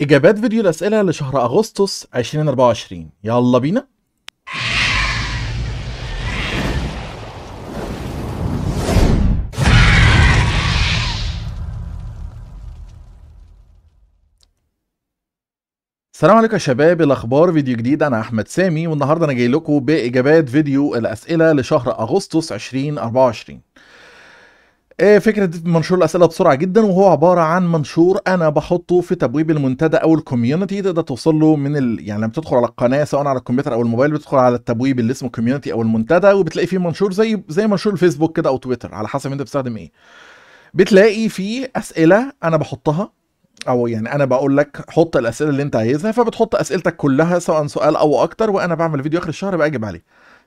إجابات فيديو الأسئلة لشهر أغسطس 2024 يلا بينا السلام عليكم يا شباب الاخبار فيديو جديد انا احمد سامي والنهارده انا جاي لكم باجابات فيديو الاسئله لشهر اغسطس 2024 إيه، فكرة منشور الأسئلة بسرعة جدا وهو عبارة عن منشور أنا بحطه في تبويب المنتدى أو الكوميونتي تقدر توصل له من ال... يعني لما بتدخل على القناة سواء على الكمبيوتر أو الموبايل بتدخل على التبويب اللي اسمه كوميونتي أو المنتدى وبتلاقي فيه منشور زي زي منشور الفيسبوك كده أو تويتر على حسب أنت بتستخدم إيه. بتلاقي فيه أسئلة أنا بحطها او يعني انا بقول لك حط الاسئله اللي انت عايزها فبتحط اسئلتك كلها سواء سؤال او اكتر وانا بعمل فيديو اخر الشهر باجب عليه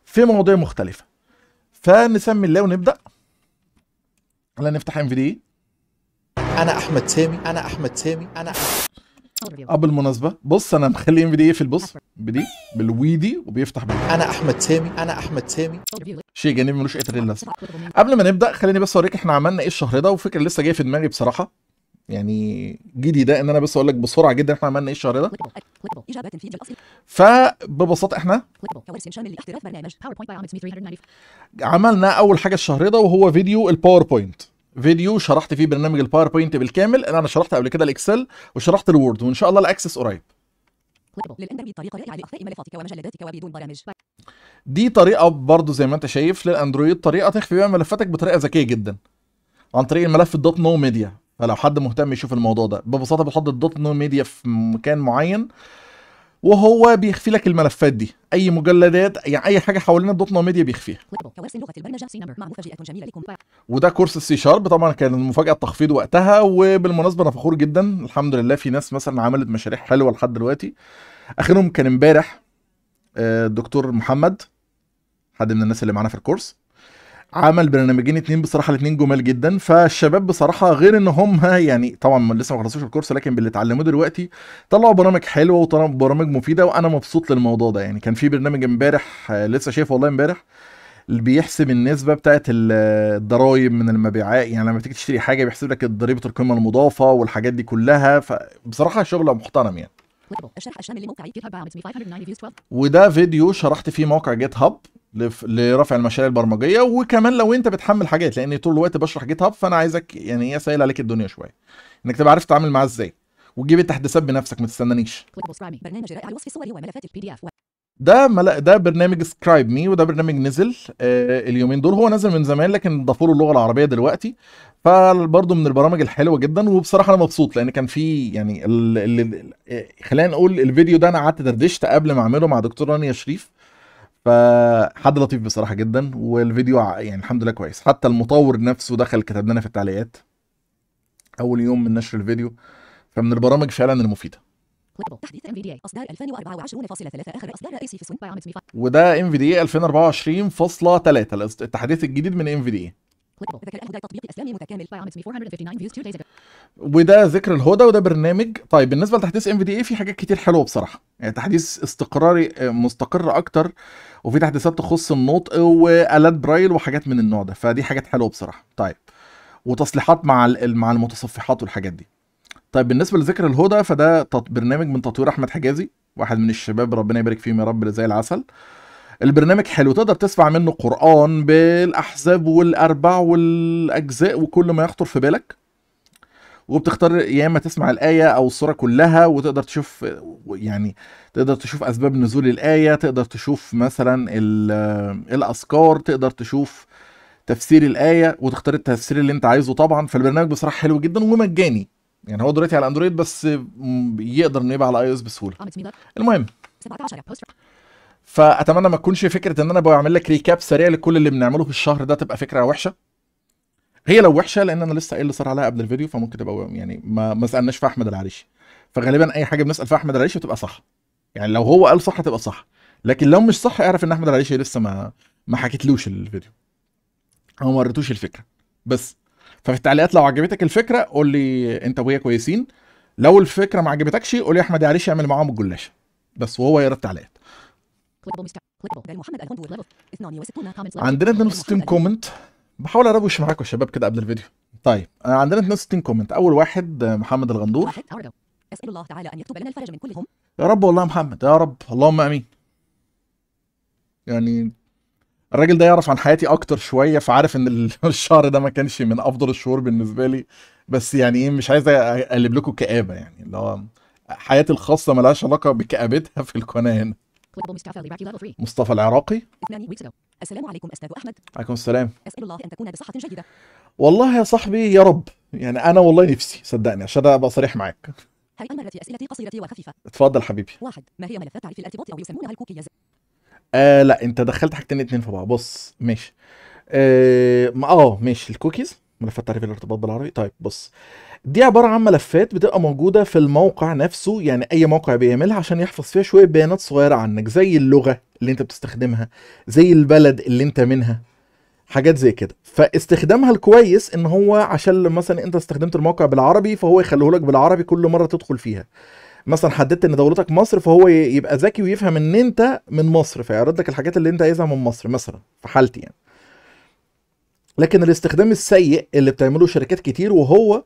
في مواضيع مختلفه فنسمي الله ونبدا خلينا نفتح ام في دي انا احمد سامي انا احمد سامي انا اه بالمناسبه بص انا مخلي ام في دي يقفل بص بدي بالويدي وبيفتح بي. انا احمد سامي انا احمد سامي شيء جانبي ملوش اي تريلا قبل ما نبدا خليني بس اوريك احنا عملنا ايه الشهر ده وفكره لسه جايه في دماغي بصراحه يعني جدي ده ان انا بس اقول لك بسرعه جدا احنا عملنا ايه الشهر ده فببساطه احنا عملنا اول حاجه الشهر ده وهو فيديو الباوربوينت فيديو شرحت فيه برنامج الباوربوينت بالكامل انا شرحت قبل كده الاكسل وشرحت الوورد وان شاء الله الاكسس قريب دي طريقه برضو زي ما انت شايف للاندرويد طريقه تخفي بيها ملفاتك بطريقه ذكيه جدا عن طريق الملف الدوت نو ميديا فلو حد مهتم يشوف الموضوع ده ببساطه بتحط الدوت نو ميديا في مكان معين وهو بيخفي لك الملفات دي اي مجلدات يعني اي حاجه حوالين الدوت نو ميديا بيخفيها وده كورس السي شارب طبعا كان مفاجاه التخفيض وقتها وبالمناسبه انا فخور جدا الحمد لله في ناس مثلا عملت مشاريع حلوه لحد دلوقتي اخرهم كان امبارح الدكتور آه، محمد حد من الناس اللي معانا في الكورس عمل برنامجين اتنين بصراحه الاتنين جمال جدا فالشباب بصراحه غير ان هم يعني طبعا لسه ما خلصوش الكورس لكن باللي اتعلموه دلوقتي طلعوا برامج حلوه وبرامج مفيده وانا مبسوط للموضوع ده يعني كان في برنامج امبارح آه، لسه شايفه والله امبارح بيحسب النسبه بتاعه الضرايب من المبيعات يعني لما تيجي تشتري حاجه بيحسب لك ضريبه القيمه المضافه والحاجات دي كلها فبصراحه شغل محترم يعني وده فيديو شرحت فيه موقع جيت هاب لرفع المشاريع البرمجيه وكمان لو انت بتحمل حاجات لان طول الوقت بشرح جيت هاب فانا عايزك يعني ايه سهل عليك الدنيا شويه انك تبقى عارف تتعامل معاه ازاي وتجيب التحديثات بنفسك ما تستنانيش ده ملا... ده برنامج سكرايب مي وده برنامج نزل آه اليومين دول هو نزل من زمان لكن ضافوا له اللغه العربيه دلوقتي فبرضه من البرامج الحلوه جدا وبصراحه انا مبسوط لان كان في يعني ال... ال... آه، خلينا نقول الفيديو ده انا قعدت دردشت قبل ما اعمله مع دكتور رانيا شريف فحد لطيف بصراحه جدا والفيديو يعني الحمد لله كويس حتى المطور نفسه دخل كتب لنا في التعليقات اول يوم من نشر الفيديو فمن البرامج فعلا المفيده في دي وده ام في دي 2024.3 التحديث الجديد من ام في دي وده ذكر الهدى وده برنامج طيب بالنسبه لتحديث ام في دي في حاجات كتير حلوه بصراحه يعني تحديث استقراري آه، مستقر اكتر وفي تحديثات تخص النطق والات برايل وحاجات من النوع ده فدي حاجات حلوه بصراحه طيب وتصليحات مع مع المتصفحات والحاجات دي طيب بالنسبه لذكر الهدى فده برنامج من تطوير احمد حجازي واحد من الشباب ربنا يبارك فيهم يا رب زي العسل البرنامج حلو تقدر تسمع منه قرآن بالأحزاب والأربع والأجزاء وكل ما يخطر في بالك وبتختار يا اما تسمع الايه او السوره كلها وتقدر تشوف يعني تقدر تشوف اسباب نزول الايه تقدر تشوف مثلا الاذكار تقدر تشوف تفسير الايه وتختار التفسير اللي انت عايزه طبعا فالبرنامج بصراحه حلو جدا ومجاني يعني هو دلوقتي على اندرويد بس يقدر انه يبقى على اي او اس بسهوله المهم فاتمنى ما تكونش فكره ان انا بعمل لك ريكاب سريع لكل اللي بنعمله في الشهر ده تبقى فكره وحشه هي لو وحشه لان انا لسه قايل اللي صار عليها قبل الفيديو فممكن تبقى يعني ما, ما سالناش في احمد العريشي فغالبا اي حاجه بنسال في احمد العريشي بتبقى صح يعني لو هو قال صح تبقى صح لكن لو مش صح اعرف ان احمد العريشي لسه ما ما حكيتلوش الفيديو او ما الفكره بس ففي التعليقات لو عجبتك الفكره قول لي انت وهي كويسين لو الفكره ما عجبتكش قول لي احمد عريش يعمل معاهم الجلاشه بس وهو يقرا التعليقات عندنا 62 كومنت بحاول اروش معاكم يا شباب كده قبل الفيديو طيب آه، عندنا 62 كومنت اول واحد آه، محمد الغندور اسال الله تعالى ان يكتب لنا الفرج من كلهم يا رب والله يا محمد يا رب اللهم امين يعني الراجل ده يعرف عن حياتي اكتر شويه فعارف ان الشهر ده ما كانش من افضل الشهور بالنسبه لي بس يعني ايه مش عايز اقلب لكم كآبه يعني اللي هو حياتي الخاصه ملهاش علاقه بكآبتها في القناه هنا مصطفى العراقي السلام عليكم استاذ احمد عليكم السلام اسال الله ان تكون بصحه جيده والله يا صاحبي يا رب يعني انا والله نفسي صدقني عشان ابقى صريح معاك هل امرت اسئلتي قصيره وخفيفه اتفضل حبيبي واحد ما هي ملفات تعريف الارتباط او يسمونها الكوكيز آه لا انت دخلت حاجتين اتنين في بعض بص ماشي آه،, اه, ماشي الكوكيز ملفات تعريف الارتباط بالعربي طيب بص دي عباره عن ملفات بتبقى موجوده في الموقع نفسه يعني اي موقع بيعملها عشان يحفظ فيها شويه بيانات صغيره عنك زي اللغه اللي انت بتستخدمها زي البلد اللي انت منها حاجات زي كده فاستخدامها الكويس ان هو عشان مثلا انت استخدمت الموقع بالعربي فهو يخليه لك بالعربي كل مره تدخل فيها مثلا حددت ان دولتك مصر فهو يبقى ذكي ويفهم ان انت من مصر فيعرض لك الحاجات اللي انت عايزها من مصر مثلا في حالتي يعني لكن الاستخدام السيء اللي بتعمله شركات كتير وهو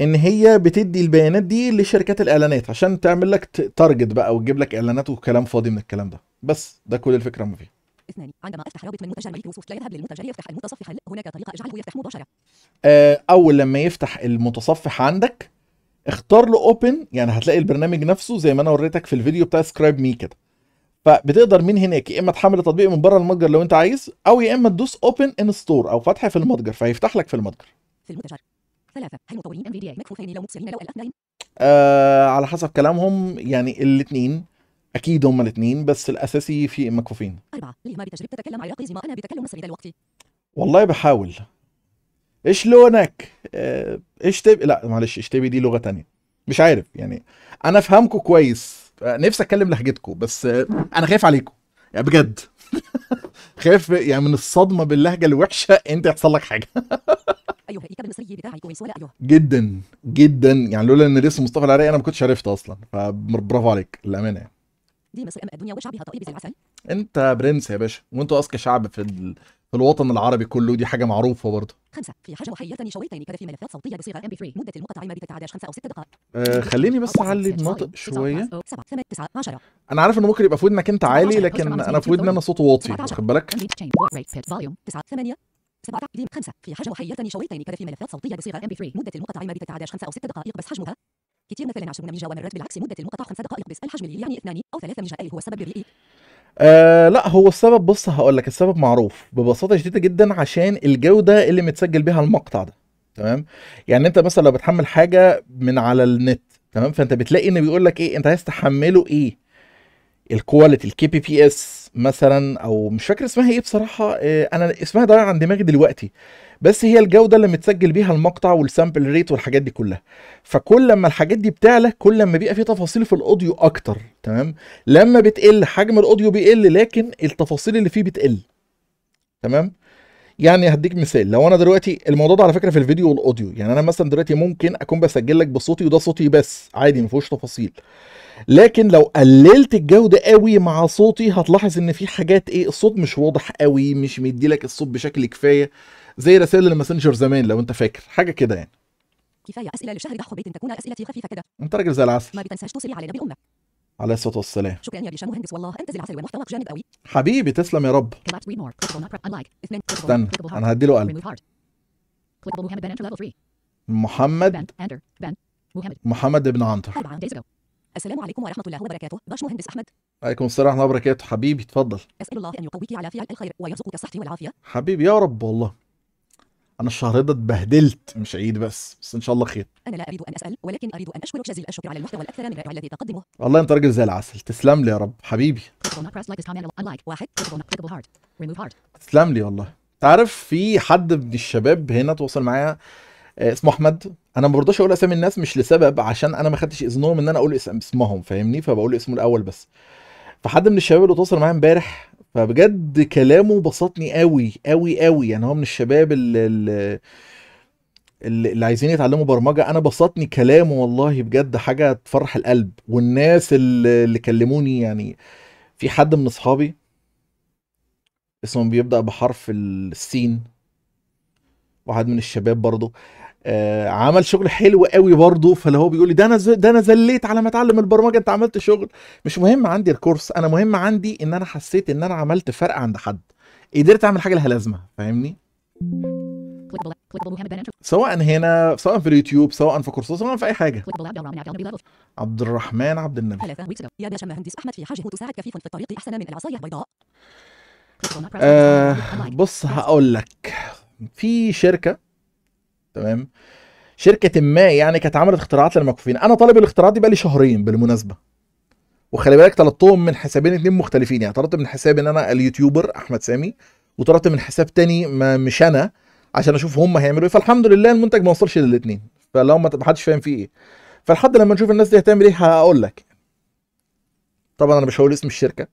ان هي بتدي البيانات دي لشركات الاعلانات عشان تعمل لك تارجت بقى وتجيب لك اعلانات وكلام فاضي من الكلام ده بس ده كل الفكره ما فيها اثنان عندما افتح رابط من منتجر مايكروسوفت لا يذهب للمتجر يفتح المتصفح هناك طريقه اجعله يفتح مباشره آه، اول لما يفتح المتصفح عندك اختار له اوبن يعني هتلاقي البرنامج نفسه زي ما انا وريتك في الفيديو بتاع سكرايب مي كده فبتقدر من هناك يا اما تحمل التطبيق من بره المتجر لو انت عايز او يا اما تدوس اوبن ان ستور او فتح في المتجر فهيفتح لك في المتجر في المتجر ثلاثة هل مطورين مكفوفين لو لو آه على حسب كلامهم يعني الاثنين اكيد هم الاثنين بس الاساسي في مكفوفين أربعة ليه ما تتكلم عراقي زي ما انا بتكلم مصري دلوقتي والله بحاول ايش لونك آه، ايش تبي لا معلش ايش تبي دي لغه تانية مش عارف يعني انا افهمكم كويس آه، نفسي اتكلم لهجتكم بس آه، انا خايف عليكم يعني بجد خايف يعني من الصدمه باللهجه الوحشه انت يحصل لك حاجه ايوه الكتاب المصري بتاعي كويس ولا ايوه جدا جدا يعني لولا ان رسم مصطفى العراقي انا ما كنتش عرفت اصلا فبرافو عليك للامانه يعني دي مصر أم الدنيا وشعبها طيب زي العسل انت برنس يا باشا وانتوا اصل شعب في ال... في الوطن العربي كله دي حاجه معروفه برضه خمسة في حاجه وحيرتني شويتين كده في ملفات صوتيه بصيغه ام بي 3 مده المقطع ما بتتعداش خمسة او ست دقائق آه خليني بس اعلي النطق شويه 7 8 9 10 انا عارف انه ممكن يبقى في ودنك انت عالي لكن انا في ودني انا صوته واطي واخد بالك 9 8 7 5 في حاجه وحيرتني شويتين كده في ملفات صوتيه بصيغه ام بي 3 مده المقطع ما بتتعداش 5 او 6 دقائق بس حجمها كتير مثلا 20 ميجا ومرات بالعكس مدة المقطع 5 دقائق بس الحجم اللي يعني 2 أو 3 ميجا هو السبب الرئيسي آه لا هو السبب بص هقول لك السبب معروف ببساطه شديده جدا عشان الجوده اللي متسجل بيها المقطع ده تمام يعني انت مثلا لو بتحمل حاجه من على النت تمام فانت بتلاقي ان بيقول لك ايه انت عايز تحمله ايه الكواليتي الكي بي بي اس مثلا او مش فاكر اسمها ايه بصراحه آه، انا اسمها ضايع عن دماغي دلوقتي بس هي الجوده اللي متسجل بيها المقطع والسامبل ريت والحاجات دي كلها فكل ما الحاجات دي بتعلى كل ما بيبقى في تفاصيل في الاوديو اكتر تمام لما بتقل حجم الاوديو بيقل لكن التفاصيل اللي فيه بتقل تمام يعني هديك مثال لو انا دلوقتي الموضوع ده على فكره في الفيديو والاوديو يعني انا مثلا دلوقتي ممكن اكون بسجل لك بصوتي وده صوتي بس عادي ما فيهوش تفاصيل لكن لو قللت الجوده قوي مع صوتي هتلاحظ ان في حاجات ايه الصوت مش واضح قوي مش مدي لك الصوت بشكل كفايه زي رسائل الماسنجر زمان لو انت فاكر حاجه كده يعني كفايه اسئله للشهر حبيت ان تكون اسئلتي خفيفه كده انت راجل زي العسل ما بتنساش توصلي على نبي الامه عليه الصلاه والسلام شكرا يا باشا مهندس والله انت زي العسل ومحتواك جامد قوي حبيبي تسلم يا رب استنى انا هدي له قلب محمد محمد ابن عنتر السلام عليكم ورحمة الله وبركاته، باش مهندس أحمد. عليكم السلام ورحمة الله وبركاته، حبيبي اتفضل. أسأل الله أن يقويك على فعل الخير ويرزقك الصحة والعافية. حبيبي يا رب والله. انا الشهر ده اتبهدلت مش عيد بس بس ان شاء الله خير انا لا اريد ان اسال ولكن اريد ان اشكرك جزيل الشكر على المحتوى الاكثر من الذي تقدمه والله انت راجل زي العسل تسلم لي يا رب حبيبي تسلم لي والله انت عارف في حد من الشباب هنا تواصل معايا آه، اسمه احمد انا ما برضاش اقول اسامي الناس مش لسبب عشان انا ما خدتش اذنهم ان انا اقول اسمهم فاهمني فبقول اسمه الاول بس فحد من الشباب اللي تواصل معايا امبارح فبجد كلامه بسطني قوي قوي قوي يعني هو من الشباب اللي, اللي اللي عايزين يتعلموا برمجه انا بسطني كلامه والله بجد حاجه تفرح القلب والناس اللي, اللي كلموني يعني في حد من اصحابي اسمه بيبدا بحرف السين واحد من الشباب برضه آه عمل شغل حلو قوي برضه فاللي هو بيقول لي ده انا ده انا زليت على ما اتعلم البرمجه انت عملت شغل مش مهم عندي الكورس انا مهم عندي ان انا حسيت ان انا عملت فرق عند حد قدرت اعمل حاجه لها لازمه فاهمني سواء هنا سواء في اليوتيوب سواء في كورسات سواء في اي حاجه عبد الرحمن عبد النبي يا مهندس احمد في حاجه تساعد كفيف في الطريق احسن من العصايه البيضاء آه بص هقول لك في شركه تمام شركه ما يعني كانت عملت اختراعات للمكفوفين انا طالب الاختراعات دي بقالي شهرين بالمناسبه وخلي بالك طلبتهم من حسابين اتنين مختلفين يعني طلبت من حساب ان انا اليوتيوبر احمد سامي وطلبت من حساب تاني ما مش انا عشان اشوف هم هيعملوا ايه فالحمد لله المنتج ما وصلش للاثنين فلو ما حدش فاهم فيه ايه فلحد لما نشوف الناس دي هتعمل ايه هقول لك طبعا انا مش هقول اسم الشركه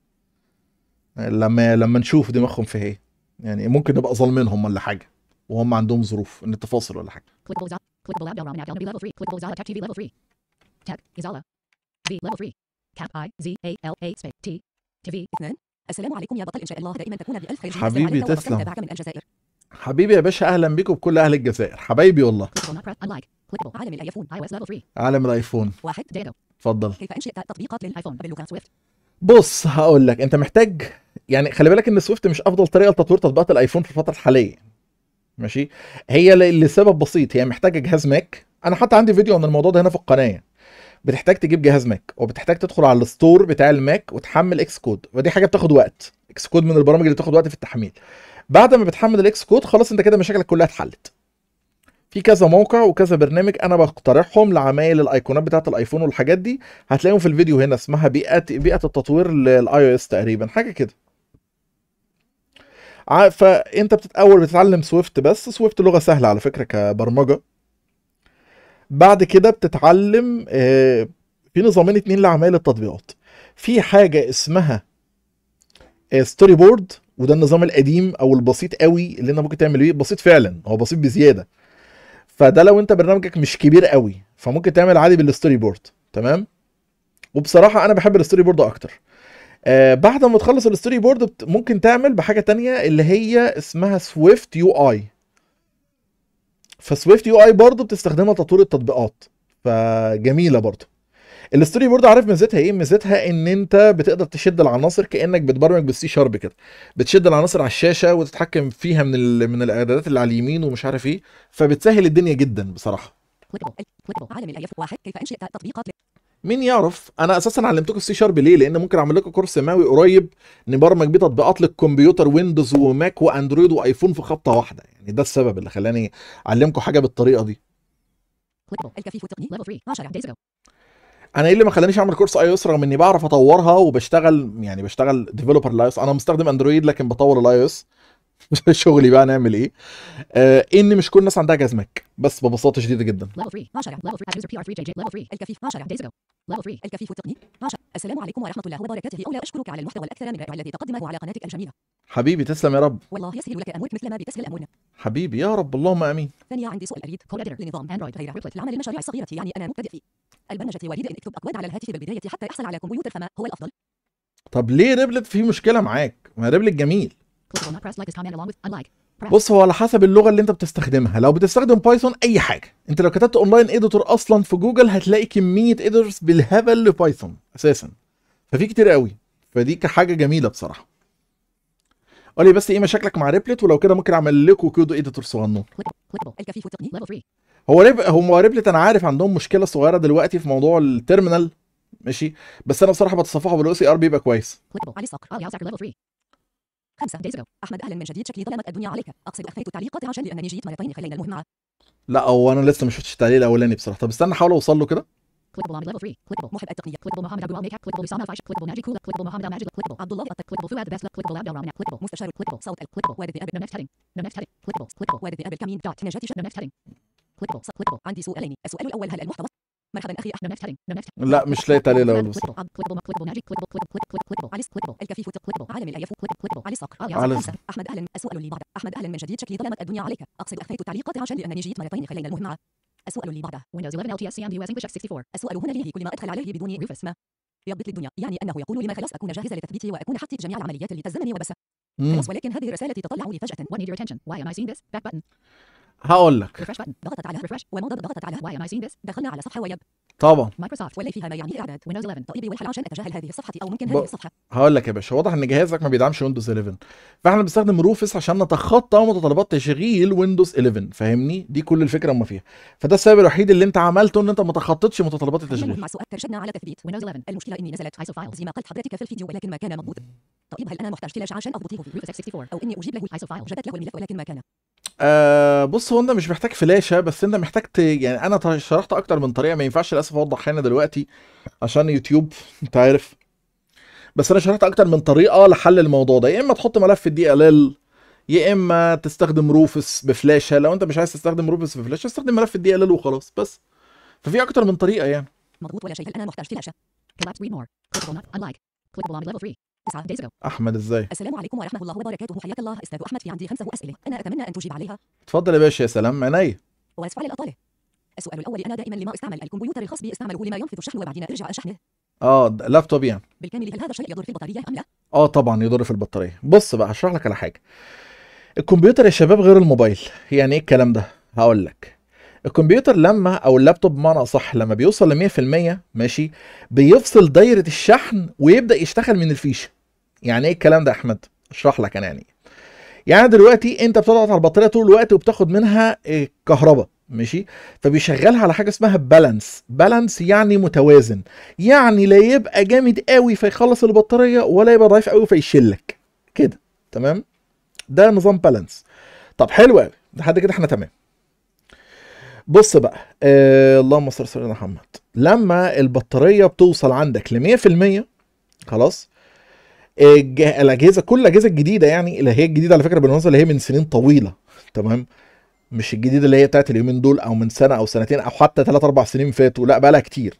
لما لما نشوف دماغهم في ايه يعني ممكن نبقى ظالمينهم ولا حاجه وهم عندهم ظروف ان التفاصيل ولا حاجه السلام عليكم يا بطل ان شاء الله دائما تكون بالف خير حبيبي تسلم من الجزائر حبيبي يا باشا اهلا بكم بكل اهل الجزائر حبايبي والله عالم الايفون عالم الايفون واحد ديدو اتفضل كيف انشئ تطبيقات للايفون سويفت بص هقول لك انت محتاج يعني خلي بالك ان سويفت مش افضل طريقه لتطوير تطبيقات الايفون في الفتره الحاليه ماشي هي لسبب بسيط هي محتاجه جهاز ماك انا حتى عندي فيديو عن الموضوع ده هنا في القناه بتحتاج تجيب جهاز ماك وبتحتاج تدخل على الستور بتاع الماك وتحمل اكس كود ودي حاجه بتاخد وقت اكس كود من البرامج اللي بتاخد وقت في التحميل بعد ما بتحمل الاكس كود خلاص انت كده مشاكلك كلها اتحلت في كذا موقع وكذا برنامج انا بقترحهم لعمايل الايقونات بتاعه الايفون والحاجات دي هتلاقيهم في الفيديو هنا اسمها بيئه بيئه التطوير للاي او اس تقريبا حاجه كده فانت بتتاول بتتعلم سويفت بس سويفت لغه سهله على فكره كبرمجه بعد كده بتتعلم آه، في نظامين اتنين لعمال التطبيقات في حاجه اسمها ستوري آه، بورد وده النظام القديم او البسيط قوي اللي انت ممكن تعمل بيه بسيط فعلا هو بسيط بزياده فده لو انت برنامجك مش كبير قوي فممكن تعمل عادي بالستوري بورد تمام وبصراحه انا بحب الستوري بورد اكتر آه بعد ما تخلص الستوري بورد ممكن تعمل بحاجه تانية اللي هي اسمها سويفت يو اي فسويفت يو اي برضه بتستخدمها تطوير التطبيقات فجميله برضه الستوري بورد عارف ميزتها ايه ميزتها ان انت بتقدر تشد العناصر كانك بتبرمج بالسي شارب كده بتشد العناصر على الشاشه وتتحكم فيها من ال... من الاعدادات اللي على اليمين ومش عارف ايه فبتسهل الدنيا جدا بصراحه عالم كيف انشئ تطبيقات مين يعرف انا اساسا علمتكم السي شارب ليه لان ممكن اعمل لكم كورس سماوي قريب نبرمج بيه تطبيقات للكمبيوتر ويندوز وماك واندرويد وايفون في خبطه واحده يعني ده السبب اللي خلاني اعلمكم حاجه بالطريقه دي انا ايه اللي ما خلانيش اعمل كورس اي او اس رغم اني بعرف اطورها وبشتغل يعني بشتغل ديفلوبر لايوس انا مستخدم اندرويد لكن بطور الاي او اس شغلي بقى نعمل ايه آه ان مش كل الناس عندها جزمك بس ببساطه شديده جدا الكفيف الكفيف والتقني السلام عليكم ورحمه الله وبركاته اولى اشكرك على المحتوى الاكثر من الذي تقدمه على قناتك الجميله حبيبي تسلم يا رب والله يسهل لك امرك مثل ما بتسهل امرنا حبيبي يا رب اللهم امين ثانيا عندي سؤال اريد كود لنظام اندرويد غير ريبلت لعمل المشاريع الصغيره يعني انا مبتدئ في البرمجه واريد ان اكتب اكواد على الهاتف بالبدايه حتى احصل على كمبيوتر فما هو الافضل طب ليه ريبلت فيه مشكله معاك ما ريبلت جميل بص هو على حسب اللغه اللي انت بتستخدمها لو بتستخدم بايثون اي حاجه انت لو كتبت اونلاين اديتور اصلا في جوجل هتلاقي كميه اديتورز بالهبل لبايثون اساسا ففي كتير قوي فدي كحاجه جميله بصراحه قول لي بس ايه مشاكلك مع ريبلت ولو كده ممكن اعمل لكم كود اديتور صغنون هو ريب هم ريبلت انا عارف عندهم مشكله صغيره دلوقتي في موضوع التيرمينال ماشي بس انا بصراحه بتصفحه بالاو سي ار بيبقى كويس خمسة دايز أحمد أهلا من جديد شكلي ظلمت الدنيا عليك أقصد أخفيت التعليقات عشان لأنني جيت مرتين خلينا المهمة لا هو أنا لسه ما شفتش التعليق الأولاني بصراحة طب استنى أحاول أوصل له كده عندي سؤالين السؤال الاول هل المحتوى مرحبا اخي احنا نفتح لا مش لايت عليه لو بصراحه الكفيف عالم الايف علي علي احمد اهلا لي بعد احمد اهلا من جديد شكلي ظلمت الدنيا عليك اقصد اخفيت تعليقاتي عشان لانني جيت مرتين خلينا المهم مع لي بعد ويندوز 11 اس ام 64 هنا لي كل ما ادخل عليه بدون ريفرس ما يضبط لي الدنيا يعني انه يقول لما خلاص اكون جاهزه لتثبيتي واكون حتى جميع العمليات اللي تلزمني وبس ولكن هذه الرساله تطلع لي فجاه Why am I seeing this? Back button. هقول لك ضغطت على ريفرش وموضة ضغطت على واي ام اي دخلنا على صفحه ويب طبعا مايكروسوفت واللي فيها ما يعنيه اعداد ويندوز 11 طيب والحل عشان اتجاهل هذه الصفحه او ممكن هذه الصفحه هقول لك يا باشا واضح ان جهازك ما بيدعمش ويندوز 11 فاحنا بنستخدم روفس عشان نتخطى متطلبات تشغيل ويندوز 11 فاهمني دي كل الفكره اما فيها فده السبب الوحيد اللي انت عملته ان انت ما تخططش متطلبات التشغيل مع سؤال ترشدنا على تثبيت ويندوز 11 المشكله اني نزلت حيث فايل زي ما قلت حضرتك في الفيديو ولكن ما كان مضبوط طيب هل انا محتاج فلاش عشان اضبطيه في 64 او اني اجيب له الايسو فايل جدت له الملف ولكن ما كان آه بص هو انت مش محتاج فلاشه بس انت محتاج يعني انا شرحت اكتر من طريقه ما ينفعش للاسف اوضح هنا دلوقتي عشان يوتيوب انت عارف بس انا شرحت اكتر من طريقه لحل الموضوع ده يا اما تحط ملف الدي ال ال يا اما تستخدم روفس بفلاشه لو انت مش عايز تستخدم روفس بفلاشه استخدم ملف الدي ال ال وخلاص بس ففي اكتر من طريقه يعني مضبوط ولا شيء هل انا محتاج فلاشه؟ Collapse read more. Clickable not unlike. Clickable on 3. احمد ازاي السلام عليكم ورحمه الله وبركاته حياك الله استاذ احمد في عندي خمسه اسئله انا اتمنى ان تجيب عليها اتفضل يا باشا يا سلام عيني واسفع للاطاله السؤال الاول انا دائما لما استعمل الكمبيوتر الخاص بي استعمله لما ينفذ الشحن وبعدين ارجع اشحنه اه لابتوب يعني بالكامل هل هذا الشيء يضر في البطاريه ام لا اه طبعا يضر في البطاريه بص بقى هشرح لك على حاجه الكمبيوتر يا شباب غير الموبايل يعني ايه الكلام ده هقول لك الكمبيوتر لما او اللابتوب بمعنى اصح لما بيوصل ل 100% ماشي بيفصل دايره الشحن ويبدا يشتغل من الفيشه يعني ايه الكلام ده يا احمد اشرح لك انا يعني يعني دلوقتي انت بتضغط على البطاريه طول الوقت وبتاخد منها آه، كهرباء ماشي فبيشغلها على حاجه اسمها بالانس بالانس يعني متوازن يعني لا يبقى جامد قوي فيخلص البطاريه ولا يبقى ضعيف قوي فيشلك كده تمام ده نظام بالانس طب حلو قوي لحد كده احنا تمام بص بقى آه اللهم صل على سيدنا محمد لما البطاريه بتوصل عندك ل 100% خلاص الاجهزه كل الاجهزه الجديده يعني اللي هي الجديده على فكره بالمناسبه اللي هي من سنين طويله تمام مش الجديده اللي هي بتاعت اليومين دول او من سنه او سنتين او حتى ثلاث اربع سنين فاتوا لا بقى لها كتير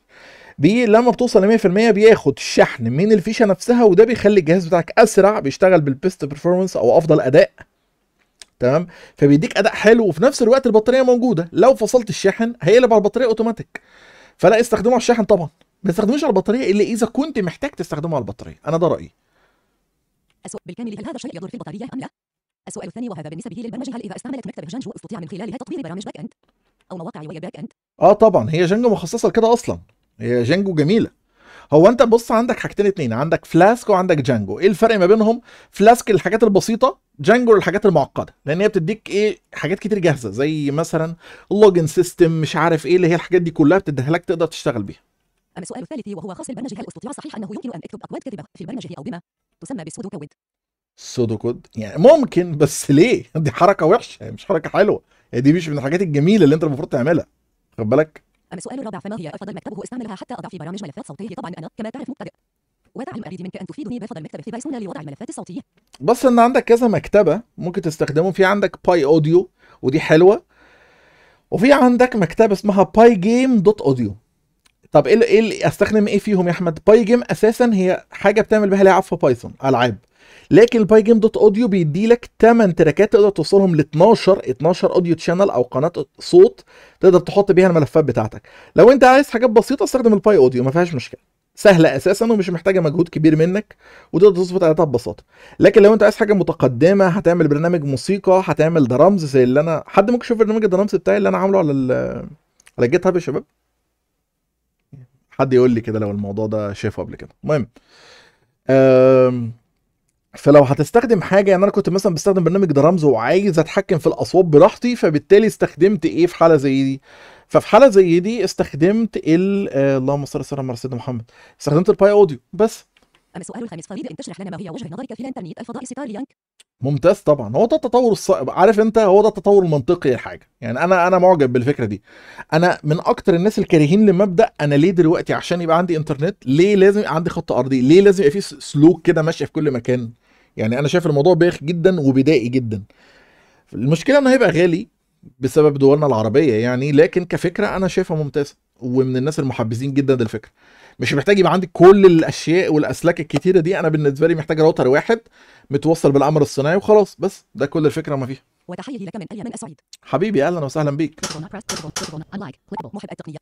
بي لما بتوصل ل 100% بياخد الشحن من الفيشه نفسها وده بيخلي الجهاز بتاعك اسرع بيشتغل بالبيست بيرفورمانس او افضل اداء تمام فبيديك اداء حلو وفي نفس الوقت البطاريه موجوده لو فصلت الشاحن هيقلب على البطاريه اوتوماتيك فلا استخدمه على الشاحن طبعا ما تستخدموش على البطاريه الا اذا كنت محتاج تستخدمه على البطاريه انا ده رايي السؤال بالكامل هل هذا الشيء يضر في البطاريه ام لا السؤال الثاني وهذا بالنسبه للبرمجه هل اذا استعملت مكتبه جانجو استطيع من خلالها تطوير برامج باك اند او مواقع ويب باك اند اه طبعا هي جانجو مخصصه لكده اصلا هي جانجو جميله هو انت بص عندك حاجتين اتنين عندك فلاسك وعندك جانجو ايه الفرق ما بينهم فلاسك الحاجات البسيطه جانجو للحاجات المعقده لان هي بتديك ايه حاجات كتير جاهزه زي مثلا لوجن سيستم مش عارف ايه اللي هي الحاجات دي كلها بتديها لك تقدر تشتغل بيها اما السؤال الثالث وهو خاص البرنامج هل استطيع صحيح انه يمكن ان اكتب اكواد كذبه في البرنامج او بما تسمى بسودو كود سودو كود يعني ممكن بس ليه دي حركه وحشه مش حركه حلوه دي مش من الحاجات الجميله اللي انت المفروض تعملها خد بالك أما السؤال الرابع فما هي أفضل مكتبه استعملها حتى أضع في برامج ملفات صوتية طبعا أنا كما تعرف مبتدئ وتعلم أريد منك أن تفيدني بفضل مكتب في بايسون لوضع الملفات الصوتية بص إن عندك كذا مكتبة ممكن تستخدمه في عندك باي أوديو ودي حلوة وفي عندك مكتبة اسمها باي جيم دوت أوديو طب ايه ايه استخدم ايه فيهم يا احمد باي جيم اساسا هي حاجه بتعمل بيها لعب في بايثون العاب لكن الباي جيم دوت اوديو بيدي لك 8 تراكات تقدر توصلهم ل 12 12 اوديو تشانل او قناه صوت تقدر تحط بيها الملفات بتاعتك لو انت عايز حاجات بسيطه استخدم الباي اوديو ما فيهاش مشكله سهله اساسا ومش محتاجه مجهود كبير منك وتقدر تظبط عليها ببساطه لكن لو انت عايز حاجه متقدمه هتعمل برنامج موسيقى هتعمل درامز زي اللي انا حد ممكن يشوف برنامج الدرامز بتاعي اللي انا عامله على ال على الجيت هاب يا شباب حد يقول لي كده لو الموضوع ده شافه قبل كده المهم فلو هتستخدم حاجه يعني انا كنت مثلا بستخدم برنامج درامز وعايز اتحكم في الاصوات براحتي فبالتالي استخدمت ايه في حاله زي دي ففي حاله زي دي استخدمت ال آه، اللهم صل وسلم على سيدنا محمد استخدمت الباي اوديو بس اما السؤال الخامس فريد ان تشرح لنا ما هي وجه نظرك في الانترنت الفضاء ستار لينك ممتاز طبعا هو ده التطور الصائب عارف انت هو ده التطور المنطقي للحاجه يعني انا انا معجب بالفكره دي انا من اكتر الناس الكارهين لمبدا انا ليه دلوقتي عشان يبقى عندي انترنت ليه لازم يبقى عندي خط ارضي ليه لازم يبقى في سلوك كده ماشيه في كل مكان يعني انا شايف الموضوع بايخ جدا وبدائي جدا المشكله انه هيبقى غالي بسبب دولنا العربيه يعني لكن كفكره انا شايفها ممتازه ومن الناس المحبذين جدا للفكره مش محتاج يبقى عندك كل الاشياء والاسلاك الكتيره دي انا بالنسبه لي محتاج راوتر واحد متوصل بالقمر الصناعي وخلاص بس ده كل الفكره ما فيها وتحية لك من اليمن السعيد حبيبي اهلا وسهلا بيك محب التقنيه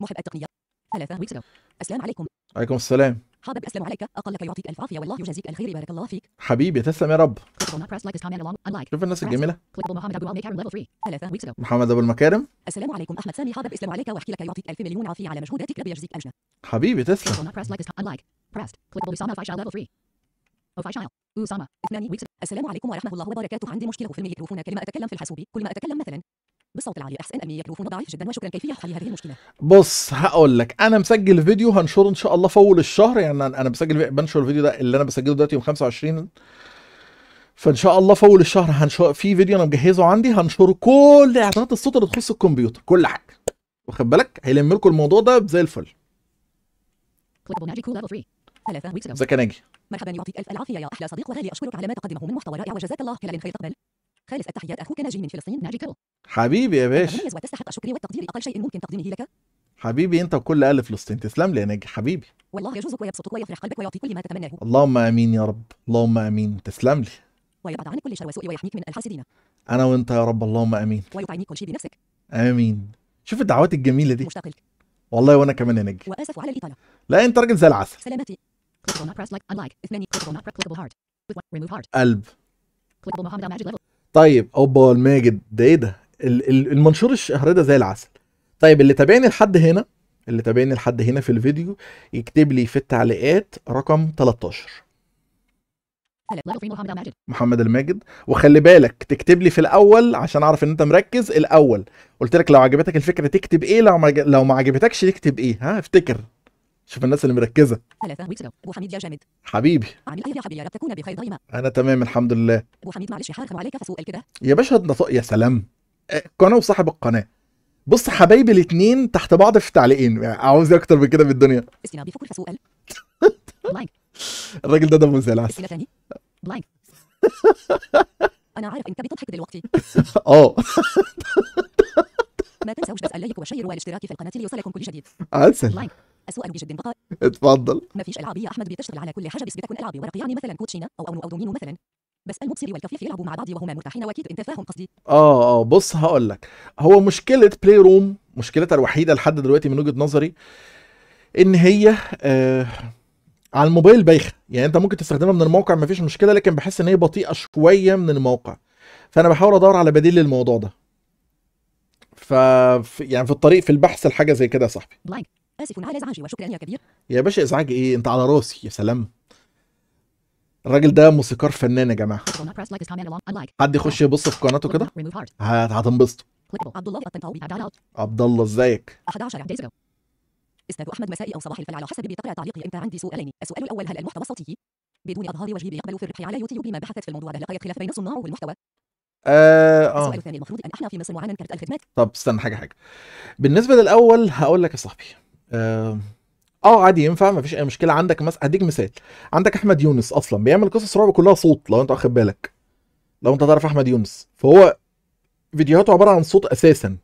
محب التقنيه ثلاثة ويكس اسلام عليكم عليكم السلام حابب أسلم عليك أقل كي يعطيك ألف عافية والله يجازيك الخير بارك الله فيك حبيبي تسلم يا رب شوف الناس الجميلة محمد أبو المكارم السلام عليكم أحمد سامي حابب أسلم عليك وأحكي لك يعطيك ألف مليون عافية على مجهوداتك ربي يجزيك أجنة حبيبي تسلم أسامة السلام عليكم ورحمة الله وبركاته عندي مشكلة في الميكروفون كلمة أتكلم في الحاسوب كل ما أتكلم مثلا بالصوت العالي احسن امي ميكروفون ضعيف جدا وشكرا كيفيه حل هذه المشكله بص هقول لك انا مسجل فيديو هنشره ان شاء الله في اول الشهر يعني انا مسجل بنشر الفيديو ده اللي انا بسجله دلوقتي يوم 25 فان شاء الله في اول الشهر هنشر في فيديو انا مجهزه عندي هنشره كل اعدادات الصوت اللي تخص الكمبيوتر كل حاجه واخد بالك هيلم لكم الموضوع ده زي الفل ذكي ناجي مرحبا يعطيك الف العافيه يا احلى صديق وغالي اشكرك على ما تقدمه من محتوى رائع وجزاك الله خيرا تقبل خالص التحيات أخوك ناجي من فلسطين ناجي كرو حبيبي يا باشا تميز وتستحق شكري والتقدير أقل شيء ممكن تقديمه لك حبيبي انت وكل اهل فلسطين تسلم لي يا ناجي حبيبي والله يجوزك ويبسطك ويفرح قلبك ويعطيك كل ما تتمناه اللهم امين يا رب اللهم امين تسلم لي ويبعد عنك كل شر وسوء ويحميك من الحاسدين انا وانت يا رب اللهم امين ويطعمني كل شيء بنفسك امين شوف الدعوات الجميله دي مشتاق لك والله وانا كمان يا ناجي واسف على الاطاله لا انت راجل زي العسل سلامتي قلب طيب اوبا الماجد ده ايه ده المنشور الشهر ده زي العسل طيب اللي تابعني لحد هنا اللي تابعني لحد هنا في الفيديو يكتب لي في التعليقات رقم 13 محمد الماجد وخلي بالك تكتب لي في الاول عشان اعرف ان انت مركز الاول قلت لك لو عجبتك الفكره تكتب ايه لو ما لو ما عجبتكش تكتب ايه ها افتكر شوف الناس اللي مركزه ثلاثة ابو حميد يا جامد حبيبي عامل ايه يا حبيبي يا رب تكون بخير دايما انا تمام الحمد لله ابو حميد معلش عليك كده يا باشا النطاق يا سلام إيه، قناه وصاحب القناه بص حبايبي الاثنين تحت بعض في تعليقين يعني عاوز ايه اكتر من كده في الدنيا بيفكر الراجل ده ده زي انا عارف انت بتضحك دلوقتي اه ما تنسوش بس اللايك وشير والاشتراك في القناه ليوصلكم كل جديد عسل أسوأ بجد بقى اتفضل ما فيش ألعاب يا أحمد بتشتغل على كل حاجة بس بتكون ألعاب ورق يعني مثلا كوتشينا أو أونو أو دومينو مثلا بس المبصر والكفيف يلعبوا مع بعض وهما مرتاحين واكيد انت فاهم قصدي اه اه بص هقول لك هو مشكله بلاي روم مشكلتها الوحيده لحد دلوقتي من وجهه نظري ان هي آه على الموبايل بايخه يعني انت ممكن تستخدمها من الموقع مفيش مشكله لكن بحس ان هي بطيئه شويه من الموقع فانا بحاول ادور على بديل للموضوع ده ف يعني في الطريق في البحث لحاجه زي كده يا صاحبي اسف على ازعاجي وشكرا يا كبير يا باشا ازعاج ايه انت على راسي يا سلام الراجل ده موسيقار فنان يا جماعه حد يخش يبص في قناته كده هتنبسطوا عبد الله عبد الله ازيك استاذ احمد مسائي او صباح الفل على حسب بيقرا تعليقي انت عندي سؤالين السؤال الاول هل المحتوى صوتي بدون اظهار وجهي بيقبل في الربح على يوتيوب ما بحثت في الموضوع ده لقيت خلاف بين صناعه المحتوى آه آه. السؤال الثاني المفروض ان احنا في مصر نعاني من الخدمات طب استنى حاجه حاجه بالنسبه للاول هقول لك يا صاحبي آه،, اه عادي ينفع مفيش اي مشكله عندك مثلا هديك مثال عندك احمد يونس اصلا بيعمل قصص رعب كلها صوت لو انت واخد بالك لو انت تعرف احمد يونس فهو فيديوهاته عباره عن صوت اساسا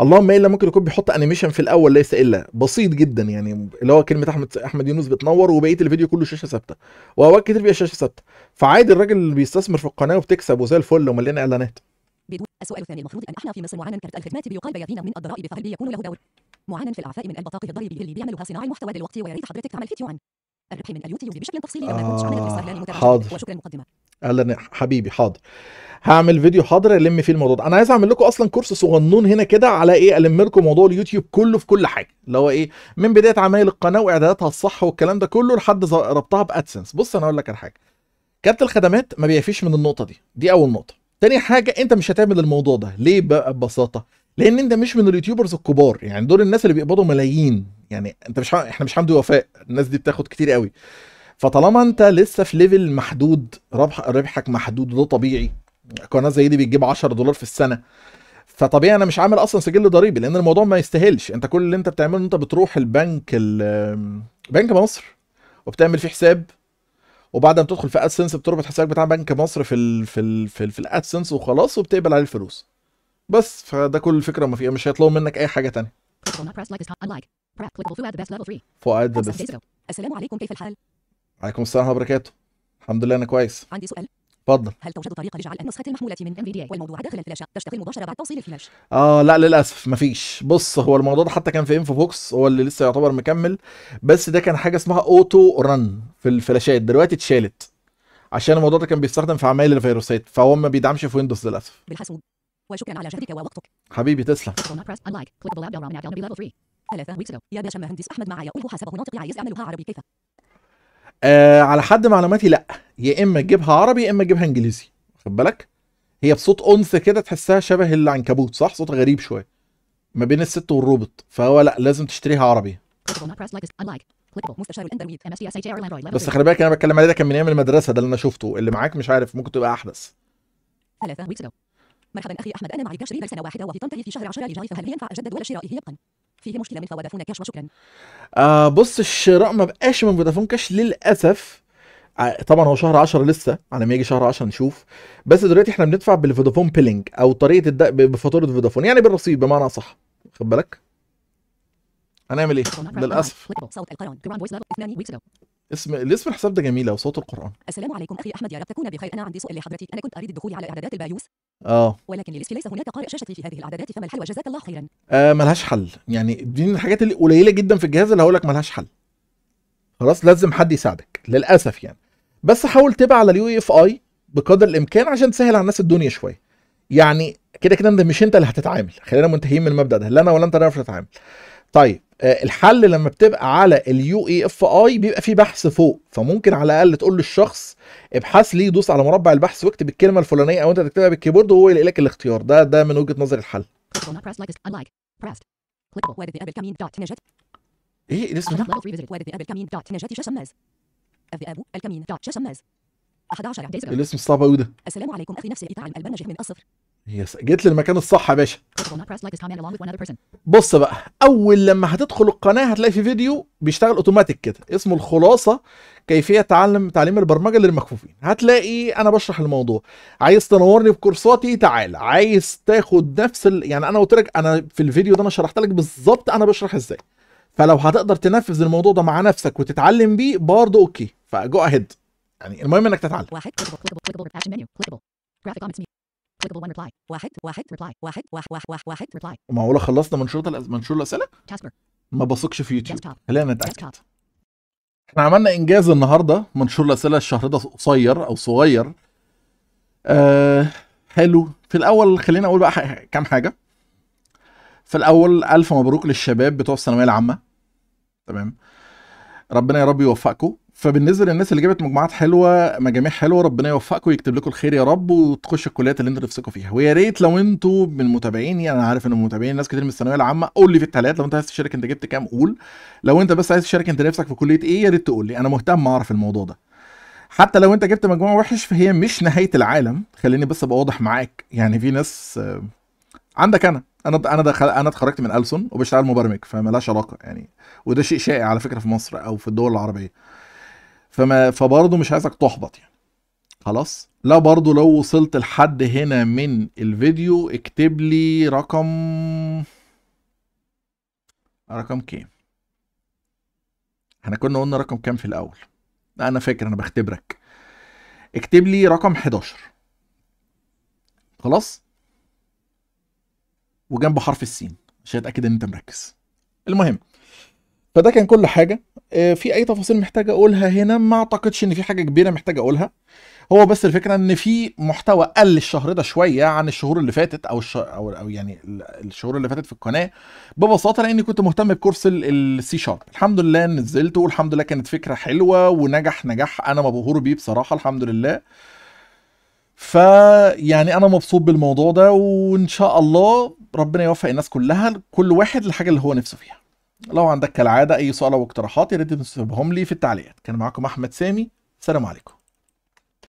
اللهم الا ممكن يكون بيحط انيميشن في الاول ليس الا بسيط جدا يعني اللي هو كلمه احمد احمد يونس بتنور وبقيه الفيديو كله شاشه ثابته واوقات كتير بيبقى شاشه ثابته فعادي الراجل اللي بيستثمر في القناه وبتكسب وزي الفل ومليان اعلانات السؤال الثاني المفروض ان احنا في مصر معانا كرت الخدمات بيقال بيدينا من الضرائب فهل بيكون له دور معانا في الأعفاء من البطاقة الضريبية اللي بيعملوها صناع المحتوى دلوقتي ويا ريت حضرتك تعمل فيديو عن الربح من اليوتيوب بشكل تفصيلي لما آه عملت رسالة للمتابعين حاضر وشكرا مقدمة اهلا حبيبي حاضر هعمل فيديو حاضر الم فيه الموضوع ده انا عايز اعمل لكم اصلا كورس صغنون هنا كده على ايه الم لكم موضوع اليوتيوب كله في كل حاجه اللي هو ايه من بدايه عمايل القناه واعداداتها الصح والكلام ده كله لحد ربطها بادسنس بص انا اقول لك على حاجه كابتن الخدمات ما بيعفيش من النقطه دي دي اول نقطه تاني حاجه انت مش هتعمل الموضوع ده ليه بقى ببساطه لان انت مش من اليوتيوبرز الكبار يعني دول الناس اللي بيقبضوا ملايين يعني انت مش احنا مش حمدي وفاء الناس دي بتاخد كتير قوي فطالما انت لسه في ليفل محدود ربح ربحك محدود وده طبيعي قناه زي دي بتجيب 10 دولار في السنه فطبيعي انا مش عامل اصلا سجل ضريبي لان الموضوع ما يستاهلش انت كل اللي انت بتعمله انت بتروح البنك بنك مصر وبتعمل فيه حساب وبعد ما تدخل في ادسنس بتربط حسابك بتاع بنك مصر في الـ في الـ في, الـ في الادسنس وخلاص وبتقبل عليه الفلوس بس فده كل الفكره ما فيها مش هيطلبوا منك اي حاجه ثانيه فؤاد ذا بيست السلام عليكم كيف الحال؟ عليكم السلام ورحمه وبركاته الحمد لله انا كويس عندي سؤال اتفضل هل توجد طريقه لجعل النسخه المحموله من ام بي دي والموضوع داخل الفلاشه تشتغل مباشره بعد توصيل الفلاش اه لا للاسف مفيش بص هو الموضوع ده حتى كان في انفو بوكس هو اللي لسه يعتبر مكمل بس ده كان حاجه اسمها اوتو رن في الفلاشات دلوقتي اتشالت عشان الموضوع ده كان بيستخدم في عمايل الفيروسات فهو ما بيدعمش في ويندوز للاسف بالحسود وشكرا على جهدك ووقتك حبيبي تسلم ثلاثة ويكس يا باشا مهندس احمد معايا قوله ناطق عايز اعملها عربي كيف آه على حد معلوماتي لا يا اما تجيبها عربي يا اما تجيبها انجليزي واخد بالك هي بصوت انثى كده تحسها شبه العنكبوت صح صوت غريب شويه ما بين الست والروبوت فهو لا لازم تشتريها عربي بس خلي بالك انا بتكلم عليه ده كان من ايام المدرسه ده اللي انا شفته اللي معاك مش عارف ممكن تبقى احدث مرحبا أخي أحمد أنا معي كاش ريبل سنة واحدة وفي طنطا في شهر 10 رجعي فهل ينفع أجدد ولا شرائه يبقى؟ فيه مشكلة من فودافون كاش وشكرا. آه بص الشراء ما بقاش من فودافون كاش للأسف آه، طبعا هو شهر 10 لسه على ما يجي شهر 10 نشوف بس دلوقتي احنا بندفع بالفودافون بيلينج او طريقه الدق بفاتوره فودافون يعني بالرصيد بمعنى صح خد بالك هنعمل ايه للاسف اسم الاسم الحساب ده جميل او صوت القران السلام عليكم اخي احمد يا رب تكون بخير انا عندي سؤال لحضرتك انا كنت اريد الدخول على اعدادات البايوس اه ولكن للاسف ليس هناك قارئ شاشتي في هذه الاعدادات فما الحل وجزاك الله خيرا آه ملهاش حل يعني دي من الحاجات اللي قليله جدا في الجهاز اللي هقول لك ملهاش حل خلاص لازم حد يساعدك للاسف يعني بس حاول تبقى على اليو اف اي بقدر الامكان عشان تسهل على الناس الدنيا شويه يعني كده كده انت مش انت اللي هتتعامل خلينا منتهيين من المبدا ده لا انا ولا انت نعرف نتعامل طيب آه، الحل لما بتبقى على اليو اي اف اي بيبقى في بحث فوق فممكن على الاقل تقول للشخص ابحث لي دوس على مربع البحث واكتب الكلمه الفلانيه او انت تكتبها بالكيبورد وهو يلاقي لك الاختيار ده ده من وجهه نظري الحل إيه؟, ايه الاسم ده؟ الاسم الصعب قوي ده السلام عليكم اخي نفسي اتعلم البرمجه من الصفر هي جيت للمكان الصح يا باشا بص بقى اول لما هتدخل القناه هتلاقي في فيديو بيشتغل اوتوماتيك كده اسمه الخلاصه كيفيه تعلم تعليم البرمجه للمكفوفين هتلاقي انا بشرح الموضوع عايز تنورني في كورساتي تعال عايز تاخد نفس ال... يعني انا قلت لك انا في الفيديو ده انا شرحت لك بالظبط انا بشرح ازاي فلو هتقدر تنفذ الموضوع ده مع نفسك وتتعلم بيه برضه اوكي فجو اهيد يعني المهم انك تتعلم واحد واحد واحد واحد واحد واحد معقوله خلصنا منشور منشور الاسئله ما بثقش في يوتيوب خلينا نتاكد احنا عملنا انجاز النهارده منشور الاسئله الشهر ده قصير او صغير آه حلو في الاول خلينا اقول بقى كام حاجه في الاول الف مبروك للشباب بتوع الثانويه العامه تمام ربنا يا رب يوفقكم فبالنسبه للناس اللي جابت مجموعات حلوه مجاميع حلوه ربنا يوفقكم ويكتب لكم الخير يا رب وتخش الكليات اللي انتوا نفسكم فيها ويا ريت لو انتوا من متابعيني يعني انا عارف ان متابعين ناس كتير من الثانويه العامه قول لي في التعليقات لو انت عايز تشارك انت جبت كام قول لو انت بس عايز تشارك انت نفسك في كليه ايه يا ريت تقول لي انا مهتم اعرف الموضوع ده حتى لو انت جبت مجموعه وحش فهي مش نهايه العالم خليني بس ابقى واضح معاك يعني في ناس عندك انا انا انا دخل انا اتخرجت من ألسن وبشتغل مبرمج فمالهاش علاقه يعني وده شيء شائع على فكره في مصر او في الدول العربيه فما فبرضه مش عايزك تحبط يعني خلاص لا برضه لو وصلت لحد هنا من الفيديو اكتب لي رقم رقم كام احنا كنا قلنا رقم كام في الاول لا انا فاكر انا بختبرك اكتب لي رقم 11 خلاص وجنبه حرف السين عشان اتاكد ان انت مركز المهم فده كان كل حاجه آه، في اي تفاصيل محتاجة اقولها هنا ما اعتقدش ان في حاجه كبيره محتاجة اقولها هو بس الفكره ان في محتوى قل الشهر ده شويه عن الشهور اللي فاتت او الش... او او يعني الشهور اللي فاتت في القناه ببساطه لاني كنت مهتم بكورس السي شارب الحمد لله نزلته والحمد لله كانت فكره حلوه ونجح نجاح انا مبهور بيه بصراحه الحمد لله يعني انا مبسوط بالموضوع ده وان شاء الله ربنا يوفق الناس كلها كل واحد الحاجه اللي هو نفسه فيها لو عندك كالعاده اي سؤال او اقتراحات يا ريت تسيبهم لي في التعليقات كان معاكم احمد سامي سلام عليكم